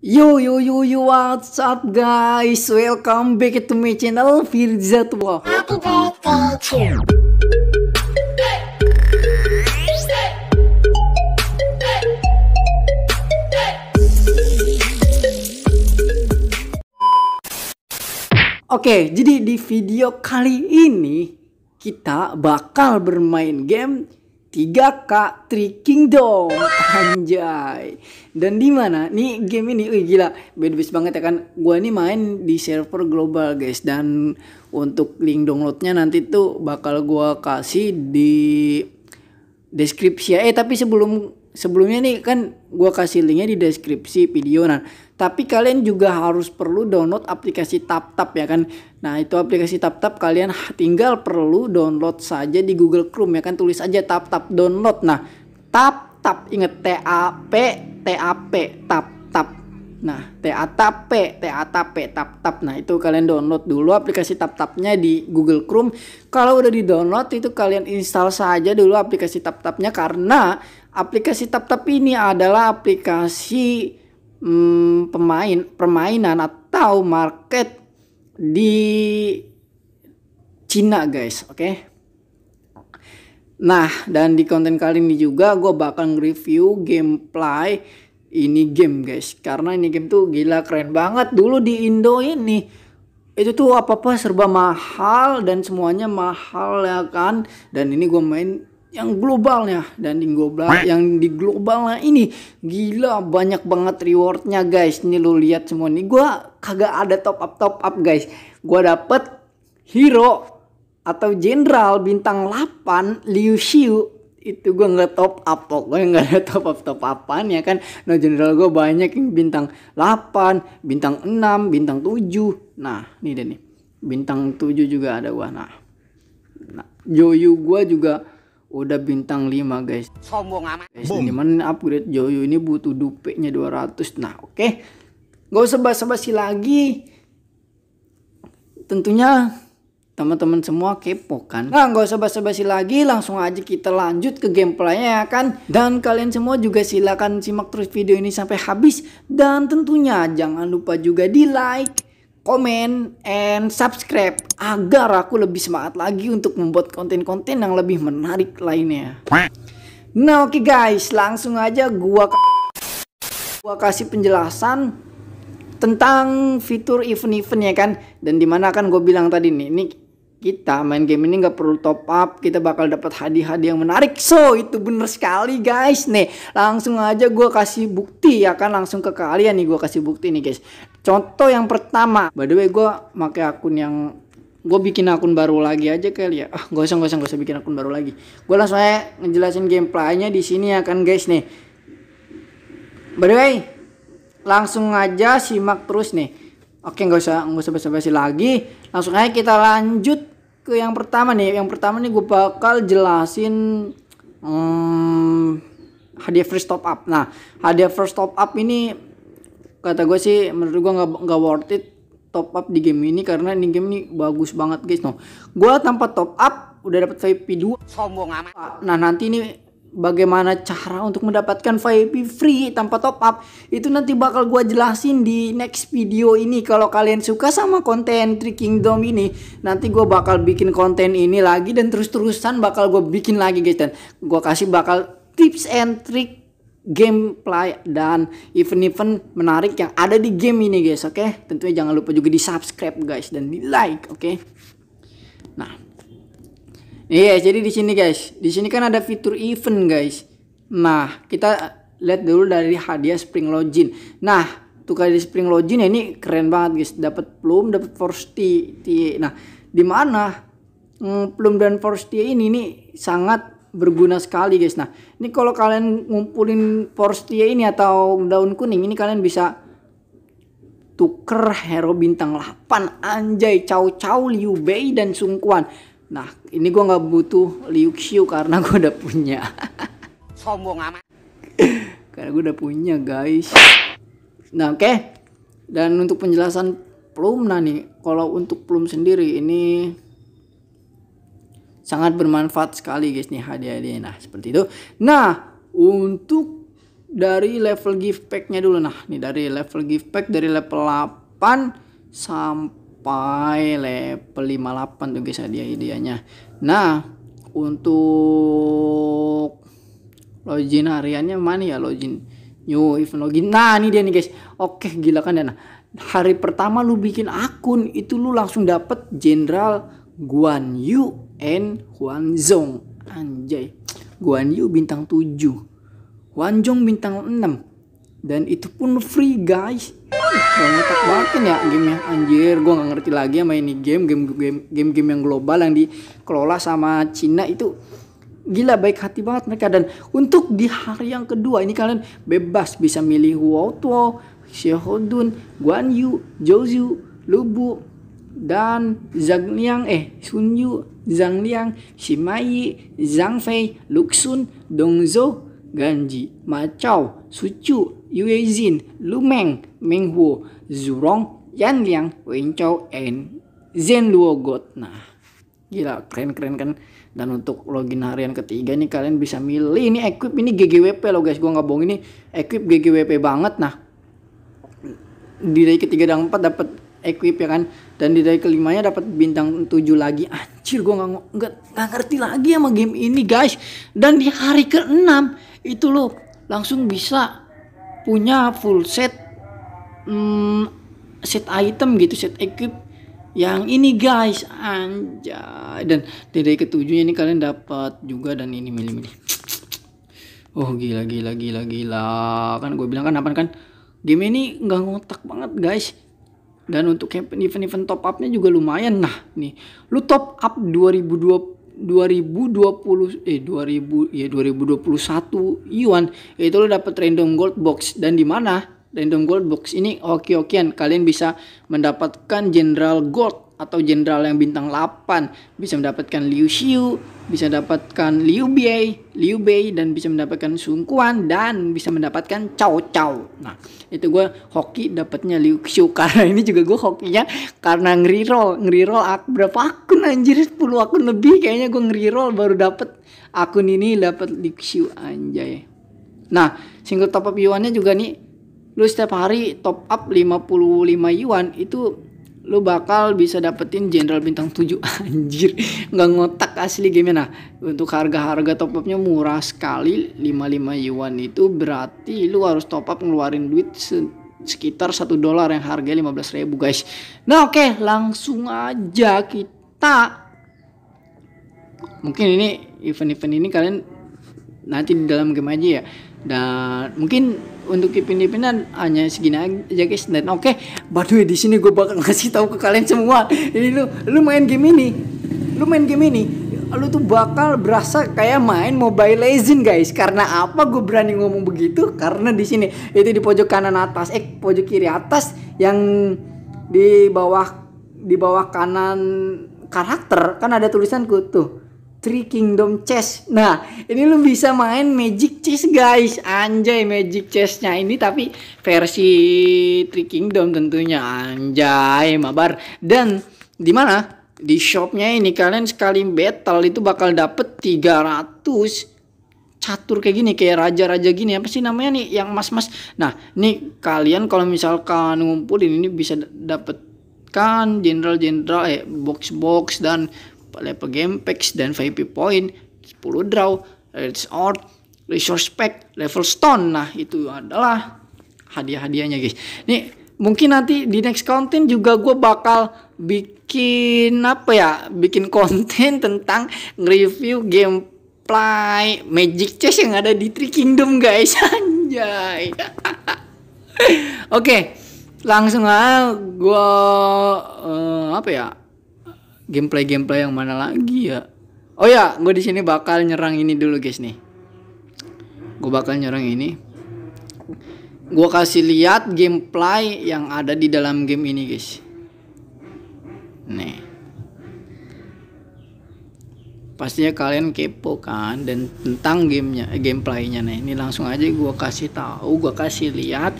Yo yo yo yo what's up guys Welcome back to my channel Firza Tua. Oke, jadi di video kali ini kita bakal bermain game 3K Three Kingdom anjay dan di mana nih game ini wih gila bad beast banget ya kan gue nih main di server global guys dan untuk link downloadnya nanti tuh bakal gue kasih di deskripsi ya eh tapi sebelum sebelumnya nih kan gue kasih linknya di deskripsi video nah tapi kalian juga harus perlu download aplikasi TapTap ya kan. Nah, itu aplikasi TapTap kalian tinggal perlu download saja di Google Chrome ya kan tulis aja TapTap download. Nah, TapTap inget T A P T A P TapTap. Nah, T A P T A T P TapTap. Nah, itu kalian download dulu aplikasi TapTapnya di Google Chrome. Kalau udah di-download itu kalian install saja dulu aplikasi TapTapnya karena aplikasi TapTap ini adalah aplikasi hmm, pemain permainan atau market di Cina guys oke okay? nah dan di konten kali ini juga gue bakal review gameplay ini game guys karena ini game tuh gila keren banget dulu di Indo ini itu tuh apa apa serba mahal dan semuanya mahal ya kan dan ini gue main yang globalnya dan di global yang di globalnya ini gila banyak banget rewardnya guys ini lo lihat semua nih gua kagak ada top up top up guys gua dapet hero atau jenderal bintang 8 Liu Xiu itu gue nggak top up gue nggak ada top up top upan ya kan nah jenderal gue banyak yang bintang 8 bintang 6 bintang 7 nah ini deh nih bintang 7 juga ada gua nah, nah Joyu gue juga udah bintang 5 guys sombong amat guys upgrade Joyo ini butuh nya 200 nah oke okay. gak usah basa-basi lagi tentunya teman-teman semua kepo kan nah gak usah basa-basi lagi langsung aja kita lanjut ke gameplaynya ya kan dan kalian semua juga silahkan simak terus video ini sampai habis dan tentunya jangan lupa juga di like komen, and subscribe agar aku lebih semangat lagi untuk membuat konten-konten yang lebih menarik lainnya. Nah oke okay guys, langsung aja gua gua kasih penjelasan tentang fitur event-event ya kan dan dimana kan gue bilang tadi nih ini kita main game ini nggak perlu top up kita bakal dapat hadiah-hadiah yang menarik so itu bener sekali guys nih langsung aja gue kasih bukti ya kan langsung ke kalian nih gue kasih bukti nih guys contoh yang pertama by the way gue pakai akun yang gue bikin akun baru lagi aja kali ya ah gak usah gak usah gak usah bikin akun baru lagi gue langsung aja ngejelasin gameplaynya di sini ya kan guys nih by the way langsung aja simak terus nih oke nggak usah nggak usah basa-basi lagi langsung aja kita lanjut ke yang pertama nih yang pertama nih gue bakal jelasin hmm, hadiah free top up nah hadiah first top up ini kata gue sih menurut gue nggak nggak worth it top up di game ini karena ini game ini bagus banget guys no gue tanpa top up udah dapat VIP dua. sombong amat nah nanti ini bagaimana cara untuk mendapatkan VIP free tanpa top up itu nanti bakal gue jelasin di next video ini kalau kalian suka sama konten Tri Kingdom ini nanti gue bakal bikin konten ini lagi dan terus-terusan bakal gue bikin lagi guys dan gue kasih bakal tips and trick gameplay dan event-event menarik yang ada di game ini guys oke okay? tentunya jangan lupa juga di subscribe guys dan di like oke okay? nah Iya, yeah, jadi di sini guys, di sini kan ada fitur event guys. Nah, kita lihat dulu dari hadiah Spring Login. Nah, tukar di Spring Login ini keren banget guys, dapat Plum, dapat Forsti. Nah, di mana mm, Plum dan Forsti ini nih sangat berguna sekali guys. Nah, ini kalau kalian ngumpulin Forsti ini atau daun kuning ini kalian bisa tuker hero bintang 8 anjay Cau Cau, Liu Bei dan Sungkuan Nah, ini gue nggak butuh Liu Xiu karena gue udah punya. Sombong amat. karena gue udah punya, guys. Nah, oke. Okay. Dan untuk penjelasan nah nih, kalau untuk Plum sendiri ini sangat bermanfaat sekali guys nih hadiah ini. Nah, seperti itu. Nah, untuk dari level gift pack-nya dulu nah, nih dari level gift pack dari level 8 sampai sampai level 58 tuh guys hadiah hadiahnya nah untuk login hariannya mana ya login new event login nah ini dia nih guys oke gila kan dana hari pertama lu bikin akun itu lu langsung dapet jenderal Guan Yu and Huan Zhong anjay Guan Yu bintang 7 Huan Zhong bintang 6 dan itu pun free guys ngetak banget ya game nya anjir gue nggak ngerti lagi sama ini game game game game game yang global yang dikelola sama Cina itu gila baik hati banget mereka dan untuk di hari yang kedua ini kalian bebas bisa milih wu Tuo, Xiaodun, Guan Yu, Zhou Zhu, Lubu dan Zhang Liang eh Sun Yu, Zhang Liang, Shimai, Zhang Fei, Luxun, Dongzhou, Ganji, Macau, Sucu, Lu Meng, Meng, Menghuo, Zurong, Yanliang, Wenchao, and God. Nah, gila keren-keren kan. Dan untuk login harian ketiga nih kalian bisa milih ini equip ini GGWP loh guys. Gua nggak bohong ini equip GGWP banget nah. Di day ketiga dan empat dapat equip ya kan dan di dari kelimanya dapat bintang tujuh lagi anjir gue nggak nggak ngerti lagi sama game ini guys dan di hari keenam itu lo langsung bisa punya full set hmm, set item gitu set equip yang ini guys anjay dan dari ketujuhnya ini kalian dapat juga dan ini milih-milih oh gila gila gila gila kan gue bilang kan apa kan game ini nggak ngotak banget guys dan untuk event-event top upnya juga lumayan nah nih lu top up 2020 2020 eh 2000 ya 2021 Yuan itu lo dapat random gold box dan di mana random gold box ini oke-okean kalian bisa mendapatkan general gold atau jenderal yang bintang 8 bisa mendapatkan Liu Xiu, bisa mendapatkan Liu Bei, Liu Bei dan bisa mendapatkan Sun Quan dan bisa mendapatkan Cao Cao. Nah, itu gue hoki dapatnya Liu Xiu karena ini juga gue hokinya karena ngeriroll, ngeriroll ak berapa akun anjir 10 akun lebih kayaknya gue ngeriroll baru dapat akun ini dapat Liu Xiu anjay. Nah, single top up yuannya juga nih lu setiap hari top up 55 yuan itu lu bakal bisa dapetin jenderal bintang 7 anjir nggak ngotak asli gimana nah untuk harga-harga top upnya murah sekali 55 yuan itu berarti lu harus top up ngeluarin duit se sekitar satu dolar yang harganya 15 ribu guys nah oke okay, langsung aja kita mungkin ini event-event ini kalian nanti di dalam game aja ya dan mungkin untuk ipin-ipinan hanya segini aja guys dan oke okay, by di sini gue bakal ngasih tahu ke kalian semua ini lu lu main game ini lu main game ini lu tuh bakal berasa kayak main Mobile Legend guys. Karena apa gue berani ngomong begitu? Karena di sini itu di pojok kanan atas, eh pojok kiri atas yang di bawah di bawah kanan karakter kan ada tulisanku tuh Three Kingdom Chess. Nah, ini lu bisa main Magic Chess guys. Anjay Magic Chessnya ini tapi versi Three Kingdom tentunya. Anjay mabar. Dan di mana? Di shopnya ini kalian sekali battle itu bakal dapet 300 catur kayak gini kayak raja-raja gini apa sih namanya nih yang mas-mas nah nih kalian kalau misalkan ngumpulin ini bisa dapet kan jenderal-jenderal eh box-box dan level game packs dan VIP point 10 draw sword resource pack level stone nah itu adalah hadiah-hadiahnya guys ini mungkin nanti di next konten juga gue bakal bikin apa ya bikin konten tentang review gameplay Magic Chess yang ada di Three Kingdom guys anjay oke okay, langsung aja gue uh, apa ya gameplay gameplay yang mana lagi ya oh ya gue di sini bakal nyerang ini dulu guys nih gue bakal nyerang ini gue kasih lihat gameplay yang ada di dalam game ini guys nih pastinya kalian kepo kan dan tentang gamenya eh, gameplaynya nih. ini langsung aja gue kasih tahu gue kasih lihat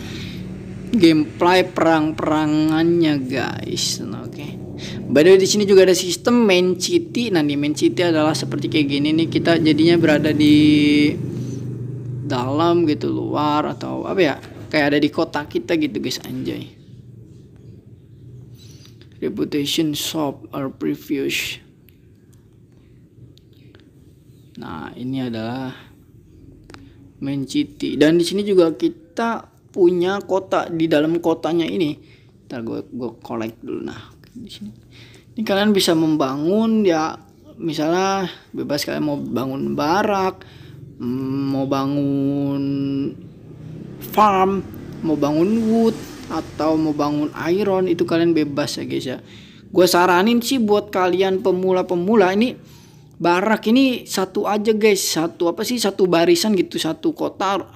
gameplay perang-perangannya guys nah, oke okay. By the way di sini juga ada sistem main city. Nah, di main city adalah seperti kayak gini nih kita jadinya berada di dalam gitu, luar atau apa ya? Kayak ada di kota kita gitu guys, anjay. Reputation shop or previous. Nah, ini adalah main city dan di sini juga kita punya kota di dalam kotanya ini. Ntar gue gue collect dulu nah di sini ini kalian bisa membangun ya misalnya bebas kalian mau bangun barak mm, mau bangun farm mau bangun wood atau mau bangun iron itu kalian bebas ya guys ya gue saranin sih buat kalian pemula-pemula ini barak ini satu aja guys satu apa sih satu barisan gitu satu kota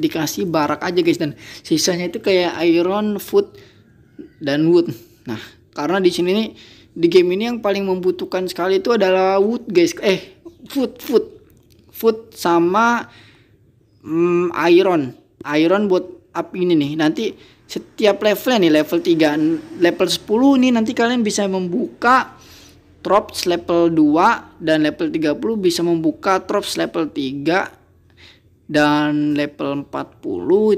dikasih barak aja guys dan sisanya itu kayak iron food dan wood nah karena di sini nih di game ini yang paling membutuhkan sekali itu adalah wood guys. Eh, food, food. Food sama mm, iron. Iron buat up ini nih. Nanti setiap level nih level 3 level 10 nih nanti kalian bisa membuka drops level 2 dan level 30 bisa membuka drops level 3 dan level 40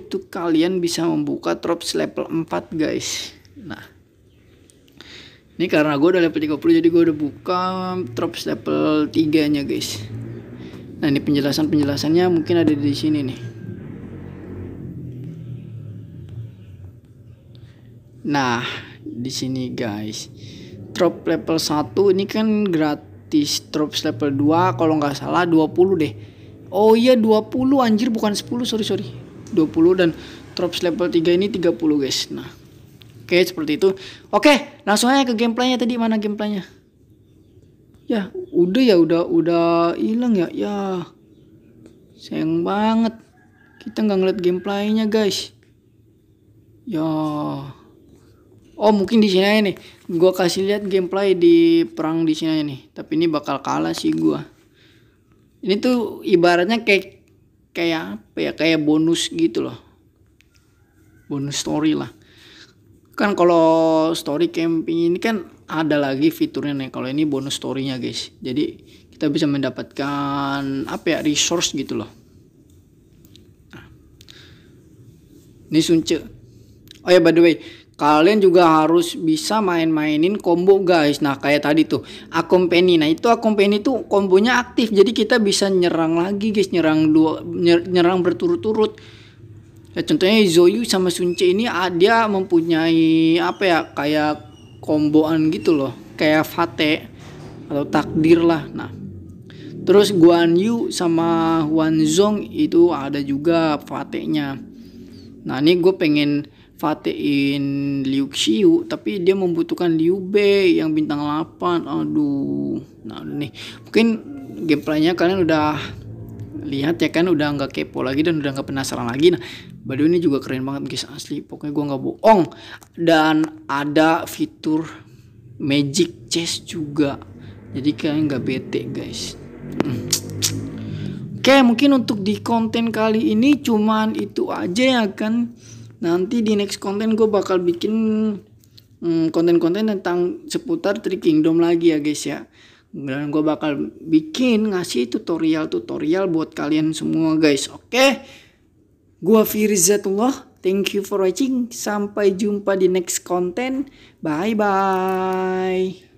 itu kalian bisa membuka drops level 4 guys. Nah, ini karena gue udah level 30 jadi gue udah buka drops level 3 nya guys nah ini penjelasan penjelasannya mungkin ada di sini nih nah di sini guys drop level 1 ini kan gratis drops level 2 kalau nggak salah 20 deh oh iya 20 anjir bukan 10 sorry sorry 20 dan drops level 3 ini 30 guys nah Oke, seperti itu. Oke, langsung aja ke gameplaynya tadi. Mana gameplaynya? Ya, udah ya, udah udah hilang ya. Ya, sayang banget. Kita nggak ngeliat gameplaynya, guys. Ya. Oh, mungkin di sini aja nih. Gua kasih lihat gameplay di perang di sini aja nih. Tapi ini bakal kalah sih gua. Ini tuh ibaratnya kayak kayak apa ya? Kayak bonus gitu loh. Bonus story lah kan kalau story camping ini kan ada lagi fiturnya nih kalau ini bonus storynya guys jadi kita bisa mendapatkan apa ya resource gitu loh nah. ini sunce oh ya by the way kalian juga harus bisa main-mainin combo guys nah kayak tadi tuh akompeni nah itu akompeni tuh kombonya aktif jadi kita bisa nyerang lagi guys nyerang dua nyerang berturut-turut ya contohnya Zoyu sama Sunce ini ada ah, mempunyai apa ya kayak komboan gitu loh kayak Fate atau takdir lah nah terus Guan Yu sama wan Zong itu ada juga Fate-nya nah ini gue pengen Fatein Liu Xiu tapi dia membutuhkan Liu Bei yang bintang 8 aduh nah nih mungkin gameplaynya kalian udah lihat ya kan udah nggak kepo lagi dan udah nggak penasaran lagi nah baru ini juga keren banget guys asli pokoknya gue nggak bohong dan ada fitur magic chest juga jadi kalian nggak bete guys hmm. oke mungkin untuk di konten kali ini cuman itu aja ya kan nanti di next konten gue bakal bikin hmm, konten-konten hmm, tentang seputar Trick Kingdom lagi ya guys ya dan gue bakal bikin ngasih tutorial-tutorial buat kalian semua guys oke okay? gue Firizatullah. thank you for watching sampai jumpa di next konten bye bye